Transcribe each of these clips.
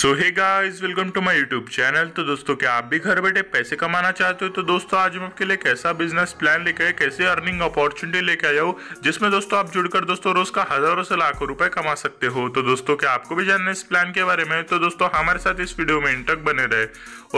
so hey guys welcome to my YouTube channel तो दोस्तों क्या आप भी घर बैठे पैसे कमाना चाहते हो तो दोस्तों आज मैं आपके लिए कैसा बिजनेस प्लान लेके आया कैसे अर्निंग अपॉर्चुनिटी लेके आया हूँ जिसमें दोस्तों आप जुड़कर दोस्तों रोज का हजारों से लाखों रुपए कमा सकते हो तो दोस्तों क्या आपको भी जानना इस प्लान के बारे में तो दोस्तों हमारे साथ इस वीडियो में इन तक बने रहे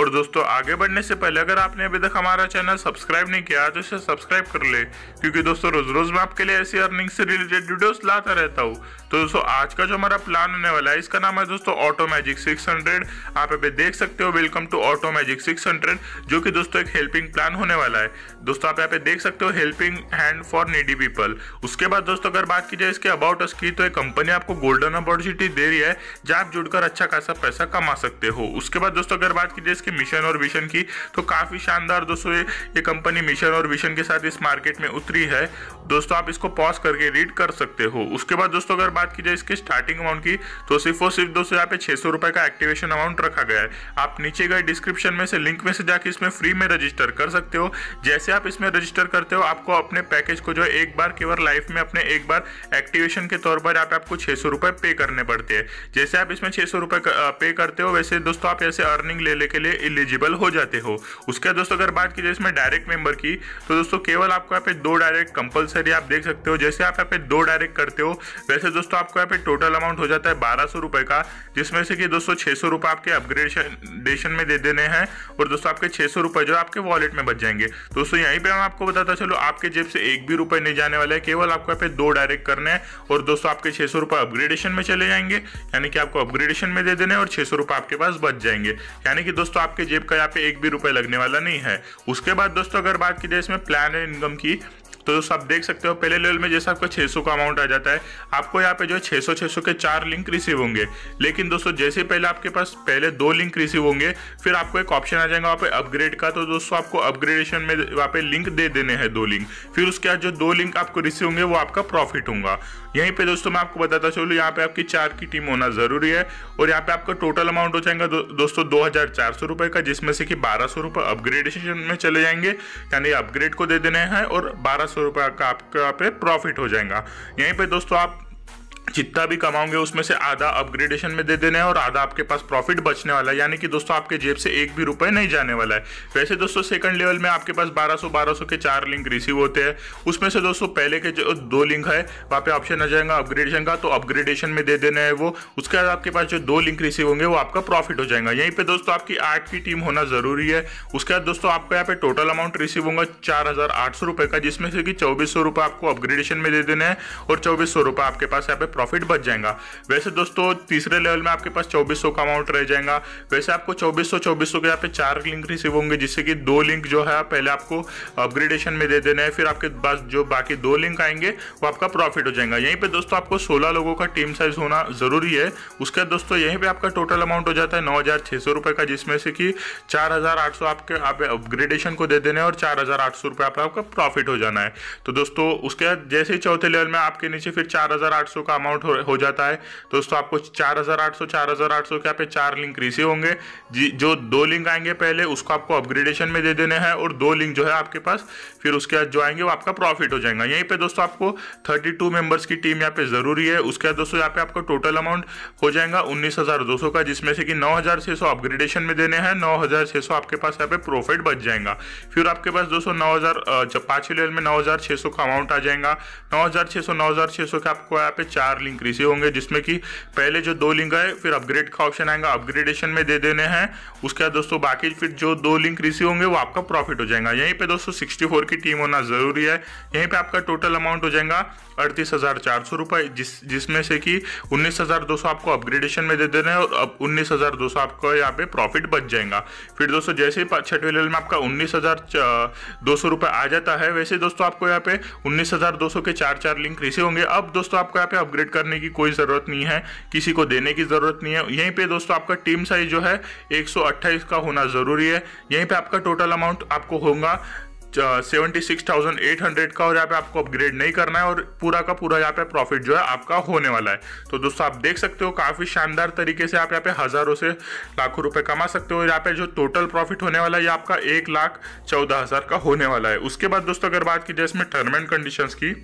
और दोस्तों आगे बढ़ने से पहले अगर आपने अभी तक हमारा चैनल सब्सक्राइब नहीं किया तो इसे सब्सक्राइब कर ले क्योंकि दोस्तों रोज रोज मैं आपके लिए ऐसी अर्निंग से रिलेटेड वीडियोस लाता रहता हूँ तो दोस्तों आज का जो हमारा प्लान होने वाला है इसका नाम है दोस्तों ऑटो मैजिक से 600 आप यहाँ पे देख सकते हो वेलकम टू ऑटो मैजिक 600 जो कि दोस्तों एक हेल्पिंग प्लान होने वाला है दोस्तों आप यहाँ पे देख सकते हो helping hand for needy people उसके बाद दोस्तों अगर बात की जाए इसके अबाउट अस की तो एक कंपनी आपको गोल्डन अपॉर्चुनिटी दे रही है जहाँ आप जुड़कर अच्छा खासा पैसा कमा सकते हो उसके बाद दोस्तों अगर बात की जाए इसके मिशन और विशन की तो काफ़ी शानदार दोस्तों ये कंपनी मिशन और विशन के साथ इस मार्केट में उतरी है दोस्तों आप इसको पॉज करके रीड कर सकते हो उसके बाद दोस्तों अगर बात की जाए इसके स्टार्टिंग अमाउंट की तो सिर्फ और सिर्फ दोस्तों यहाँ पे छह सौ रुपये का का एक्टिवेशन अमाउंट रखा गया है आप नीचे गए डिस्क्रिप्शन में से लिंक में से जाके इसमें फ्री में रजिस्टर कर सकते हो जैसे आप इसमें रजिस्टर करते हो आपको अपने पैकेज को जो है एक बार केवल लाइफ में अपने एक बार एक्टिवेशन के तौर पर आप आपको छः सौ रुपये पे करने पड़ते हैं जैसे आप इसमें छः सौ रुपये पे करते हो वैसे दोस्तों आप ऐसे अर्निंग लेने के लिए एलिजिबल हो जाते हो उसके बाद दोस्तों अगर बात की जाए इसमें डायरेक्ट मेंबर की तो दोस्तों केवल आपको यहाँ पे दो डायरेक्ट कंपलसरी आप देख सकते हो जैसे आप यहाँ पे दो डायरेक्ट करते हो वैसे दोस्तों आपको यहाँ पे टोटल अमाउंट हो जाता है बारह सौ रुपये का जिसमें से कि दोस्तों दोस्तों छः सौ रुपये आपके अपग्रेडेशन में दे देने हैं और दोस्तों आपके छः सौ रुपये जो आपके वॉलेट में बच जाएंगे तो दोस्तों यहीं पर हम आपको बताता चलो आपके जेब से एक भी रुपये नहीं जाने वाला है केवल आपको यहाँ पे दो डायरेक्ट करने हैं और दोस्तों आपके छः सौ रुपये अपग्रेडेशन में चले जाएंगे यानी कि आपको अपग्रेडेशन में दे देने और छः सौ रुपये आपके पास बच जाएंगे यानी कि दोस्तों आपके जेब का यहाँ पे एक भी रुपये लगने वाला नहीं है उसके बाद दोस्तों अगर बात की जाए इसमें प्लान एंड इनकम की तो दोस्तों आप देख सकते हो पहले लेवल में जैसे आपका 600 का अमाउंट आ जाता है आपको यहाँ पे जो है 600 सौ के चार लिंक रिसीव होंगे लेकिन दोस्तों जैसे पहले आपके पास पहले दो लिंक रिसीव होंगे फिर आपको एक ऑप्शन आ जाएगा वहाँ पे अपग्रेड का तो दोस्तों आपको अपग्रेडेशन में वहाँ पे लिंक दे देने हैं दो लिंक फिर उसके बाद जो दो लिंक आपको रिसीव होंगे वो आपका प्रॉफिट होगा यहीं पे दोस्तों मैं आपको बताता चलूँ यहाँ पे आपकी चार की टीम होना जरूरी है और यहाँ पे आपका टोटल अमाउंट हो जाएगा दो, दोस्तों दो हजार चार सौ रुपए का जिसमें से कि बारह सौ रुपए अपग्रेडेशन में चले जाएंगे यानी अपग्रेड को दे देने हैं और बारह सौ रुपये का आपका पे प्रॉफिट हो जाएगा यहीं पे दोस्तों आप जितना भी कमाओगे उसमें से आधा अपग्रेडेशन में दे देने हैं और आधा आपके पास प्रॉफिट बचने वाला है यानी कि दोस्तों आपके जेब से एक भी रुपए नहीं जाने वाला है वैसे दोस्तों सेकंड लेवल में आपके पास 1200 1200 के चार लिंक रिसीव होते हैं उसमें से दोस्तों पहले के जो दो लिंक है वहाँ पे ऑप्शन आ जाएगा अपग्रेडेशन का तो अपग्रेडेशन में दे देना है वो उसके बाद आपके पास जो दो लिंक रिसीव होंगे वो आपका प्रॉफिट हो जाएगा यहीं पर दोस्तों आपकी आठ की टीम होना जरूरी है उसके बाद दोस्तों आपका यहाँ पे टोटल अमाउंट रिसीव होगा चार का जिसमें से कि चौबीस आपको अपग्रेडेशन में दे देना है और चौबीस आपके पास यहाँ पे प्रॉफिट बच जाएगा वैसे दोस्तों तीसरे लेवल में आपके पास 2400 का अमाउंट रह जाएगा वैसे आपको 2400 2400 के यहाँ पे चार लिंक रिसीव होंगे जिससे कि दो लिंक जो है पहले आपको अपग्रेडेशन में दे देना है फिर आपके पास जो बाकी दो लिंक आएंगे वो आपका प्रॉफिट हो जाएगा यहीं पर दोस्तों आपको सोलह लोगों का टीम साइज होना ज़रूरी है उसके दोस्तों यहीं पर आपका टोटल अमाउंट हो जाता है नौ का जिसमें से कि चार आपके आप अपग्रेडेशन को दे देने और चार हजार आपका प्रॉफिट हो जाना है तो दोस्तों उसके जैसे ही चौथे लेवल में आपके नीचे फिर चार का अमाउंट अमाउंट हो, जाता है दोस्तों आपको चार हज़ार आठ सौ चार हज़ार आठ सौ के पे चार लिंक रिसीव होंगे जो दो लिंक आएंगे पहले उसको आपको अपग्रेडेशन में दे देने हैं और दो लिंक जो है आपके पास फिर उसके बाद जो आएंगे वो आपका प्रॉफिट हो जाएगा यहीं पर दोस्तों आपको थर्टी टू की टीम यहाँ पे ज़रूरी है उसके बाद दोस्तों यहाँ पे आपका टोटल अमाउंट हो जाएगा उन्नीस का जिसमें से कि नौ अपग्रेडेशन में देने हैं नौ आपके पास यहाँ पे प्रॉफिट बच जाएगा फिर आपके पास दोस्तों नौ हज़ार पाँचवें लेवल में नौ का अमाउंट आ जाएगा नौ हज़ार छह सौ नौ हज़ार छः सौ का आपको यहाँ पे चार लिंक रिसीव होंगे जिसमें कि पहले जो दो लिंक आए फिर अपग्रेड का ऑप्शन आएगा अपग्रेडेशन में दे देने हैं उसके बाद दोस्तों बाकी फिर जो दो लिंक रिसीव होंगे वो आपका प्रॉफिट हो जाएगा यहीं पे दोस्तों 64 की टीम होना ज़रूरी है यहीं पे आपका टोटल अमाउंट हो जाएगा अड़तीस हज़ार चार सौ रुपए जिस जिसमें से कि उन्नीस हज़ार दो सौ आपको अपग्रेडेशन में दे देना है और अब उन्नीस हज़ार दो सौ आपको यहाँ पे प्रॉफिट बच जाएगा फिर दोस्तों जैसे ही छठे लेवल में आपका उन्नीस हज़ार दो सौ रुपये आ जाता है वैसे दोस्तों आपको यहाँ पे उन्नीस हज़ार दो सौ के चार चार लिंक रिसीव होंगे अब दोस्तों आपको यहाँ पे अपग्रेड करने की कोई ज़रूरत नहीं है किसी को देने की ज़रूरत नहीं है यहीं पे दोस्तों आपका टीम साइज जो है 128 का होना ज़रूरी है यहीं पे आपका टोटल अमाउंट आपको होगा seventy six thousand eight hundred का और यहाँ पे आपको अपग्रेड नहीं करना है और पूरा का पूरा यहाँ पे प्रॉफिट जो है आपका होने वाला है तो दोस्तों आप देख सकते हो काफ़ी शानदार तरीके से आप यहाँ पे हज़ारों से लाखों रुपए कमा सकते हो यहाँ पे जो टोटल प्रॉफिट होने वाला है ये आपका एक लाख चौदह हज़ार का होने वाला है उसके बाद दोस्तों अगर बात की जाए इसमें टर्म एंड कंडीशंस की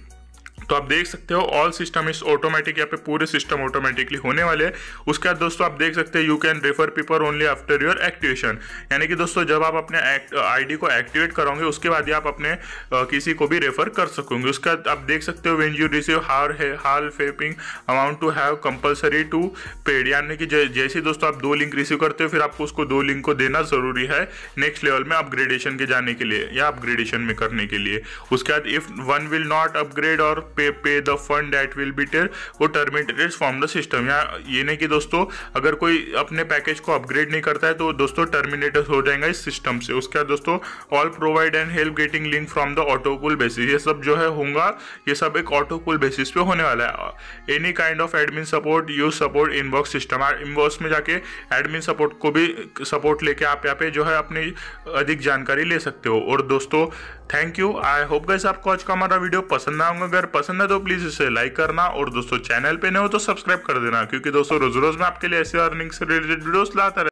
तो आप देख सकते हो ऑल सिस्टम इस ऑटोमेटिक यहाँ पे पूरे सिस्टम ऑटोमेटिकली होने वाले हैं उसके बाद दोस्तों आप देख सकते हैं you can refer people only after your activation यानी कि दोस्तों जब आप अपने आईडी को एक्टिवेट करोगे उसके बाद ही आप अपने आ, किसी को भी रेफर कर सकोगे उसके बाद आप देख सकते हो when you receive her hall helping amount to have compulsory to paid यानी कि जैसे दोस्तों आप दो लिंक रिसीव करते हो फिर आपको उसको दो लिंक को देना ज़रूरी है नेक्स्ट लेवल में अपग्रेडेशन के जाने के लिए या अपग्रेडेशन में करने के लिए उसके बाद if one will not upgrade और pay pay the fund that will be their वो टर्मिनेटेड फ्रॉम द सिस्टम यहाँ ये नहीं कि दोस्तों अगर कोई अपने पैकेज को अपग्रेड नहीं करता है तो दोस्तों टर्मिनेटेड हो जाएगा इस सिस्टम से उसके बाद दोस्तों all provide and help getting link from the autopool basis ये सब जो है होगा ये सब एक ऑटोकूल बेसिस पे होने वाला है any kind of admin support use support inbox system inbox में जाके एडमिन सपोर्ट को भी सपोर्ट लेके आप यहाँ पे जो है अपनी अधिक जानकारी ले सकते हो और दोस्तों thank you I hope guys आपको आज का हमारा वीडियो पसंद आऊंगा अगर पसंद पसंद है तो प्लीज इसे लाइक करना और दोस्तों चैनल पे नहीं हो तो सब्सक्राइब कर देना क्योंकि दोस्तों रोज रोज मैं आपके लिए ऐसे अर्निंग से रिलेटेड वीडियोस लाता